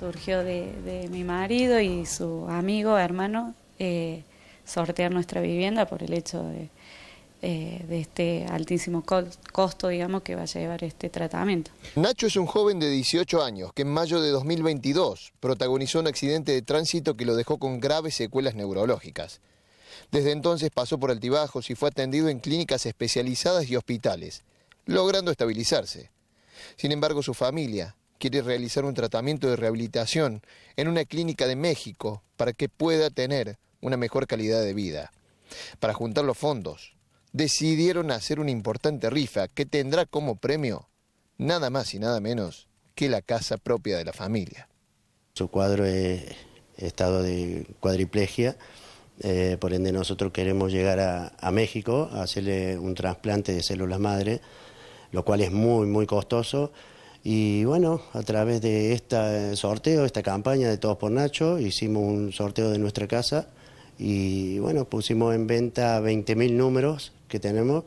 surgió de, mi marido y su amigo, hermano, eh, sortear nuestra vivienda por el hecho de, eh, de este altísimo costo, digamos, que va a llevar este tratamiento. Nacho es un joven de 18 años que en mayo de 2022 protagonizó un accidente de tránsito que lo dejó con graves secuelas neurológicas. Desde entonces pasó por altibajos y fue atendido en clínicas especializadas y hospitales, logrando estabilizarse. Sin embargo, su familia quiere realizar un tratamiento de rehabilitación en una clínica de México para que pueda tener una mejor calidad de vida. Para juntar los fondos, decidieron hacer una importante rifa que tendrá como premio nada más y nada menos que la casa propia de la familia. Su cuadro es estado de cuadriplegia, eh, por ende nosotros queremos llegar a, a, México a hacerle un trasplante de células madre, lo cual es muy, muy costoso. Y bueno, a través de este sorteo, esta campaña de Todos por Nacho, hicimos un sorteo de nuestra casa y bueno, pusimos en venta 20.000 números que tenemos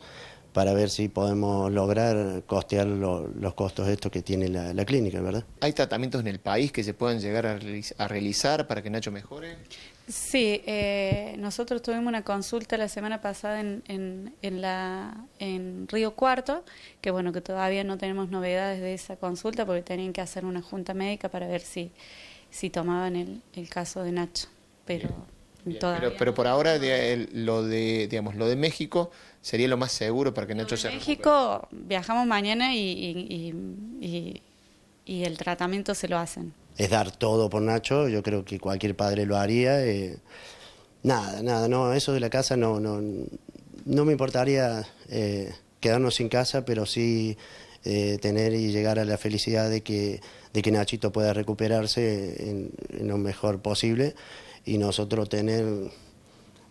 para ver si podemos lograr costear los costos de esto que tiene la, clínica, ¿verdad? ¿Hay tratamientos en el país que se puedan llegar a, realizar para que Nacho mejore? Sí, eh, nosotros tuvimos una consulta la semana pasada en, en, en, la, en Río Cuarto, que bueno, que todavía no tenemos novedades de esa consulta porque tenían que hacer una junta médica para ver si, si tomaban el, el caso de Nacho, pero pero, por ahora lo de digamos lo de México sería lo más seguro para que Nacho se México viajamos mañana y, y, el tratamiento se lo hacen. Es dar todo por Nacho, yo creo que cualquier padre lo haría. Eh, nada, nada, no, eso de la casa no, no, no me importaría eh, quedarnos sin casa, pero sí eh, tener y llegar a la felicidad de que, de que Nachito pueda recuperarse en, en lo mejor posible y nosotros tener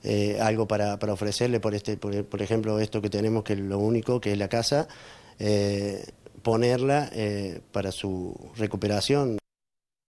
eh, algo para, para, ofrecerle, por, este, por, ejemplo, esto que tenemos, que es lo único, que es la casa, eh, ponerla eh, para su recuperación.